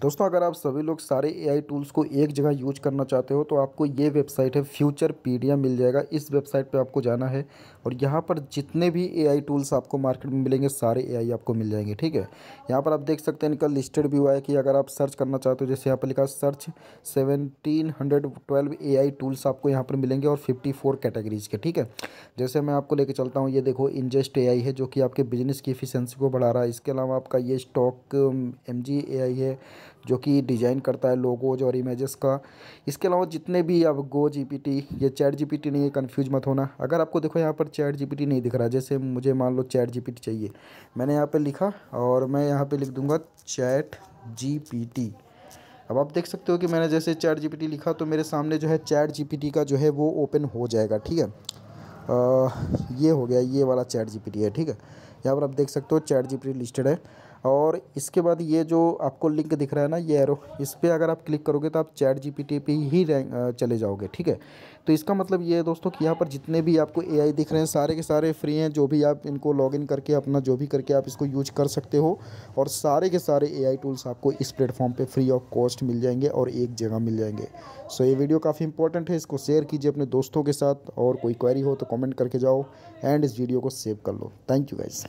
दोस्तों अगर आप सभी लोग सारे एआई टूल्स को एक जगह यूज करना चाहते हो तो आपको ये वेबसाइट है फ्यूचर पीडिया मिल जाएगा इस वेबसाइट पे आपको जाना है और यहाँ पर जितने भी एआई टूल्स आपको मार्केट में मिलेंगे सारे एआई आपको मिल जाएंगे ठीक है यहाँ पर आप देख सकते हैं इनका लिस्टेड भी हुआ है कि अगर आप सर्च करना चाहते हो जैसे यहाँ पर लिखा search seventeen hundred twelve A tools आपको यहाँ पर मिलेंगे और फिफ्टी फोर कैटेगरीज़ के ठीक है जैसे मैं आपको लेकर चलता हूँ ये देखो इंजेस्ट ए है जो कि आपके बिजनेस की एफिशेंसी को बढ़ा रहा है इसके अलावा आपका ये स्टॉक एम जी है जो कि डिज़ाइन करता है लोगोज और इमेजेस का इसके अलावा जितने भी अब गो टी या चैट टी नहीं है कन्फ्यूज मत होना अगर आपको देखो यहाँ पर चैट टी नहीं दिख रहा जैसे मुझे मान लो चैट टी चाहिए मैंने यहाँ पर लिखा और मैं यहाँ पर लिख दूँगा चैट जी अब आप देख सकते हो कि मैंने जैसे चैट टी लिखा तो मेरे सामने जो है चैट टी का जो है वो ओपन हो जाएगा ठीक है आ, ये हो गया ये वाला चैट टी है ठीक है यहाँ पर आप देख सकते हो चैट टी लिस्टेड है और इसके बाद ये जो आपको लिंक दिख रहा है ना ये एरो इस पर अगर आप क्लिक करोगे तो आप चैट जी पे ही रैंक चले जाओगे ठीक है तो इसका मतलब ये है दोस्तों कि यहाँ पर जितने भी आपको ए दिख रहे हैं सारे के सारे फ्री हैं जो भी आप इनको लॉगिन करके अपना जो भी करके आप इसको यूज कर सकते हो और सारे के सारे ए टूल्स आपको इस प्लेटफॉर्म पर फ्री ऑफ कॉस्ट मिल जाएंगे और एक जगह मिल जाएंगे सो ये वीडियो काफ़ी इंपॉर्टेंट है इसको शेयर कीजिए अपने दोस्तों के साथ और कोई क्वारी हो तो कॉमेंट करके जाओ एंड इस वीडियो को सेव कर लो थैंक यू गाइज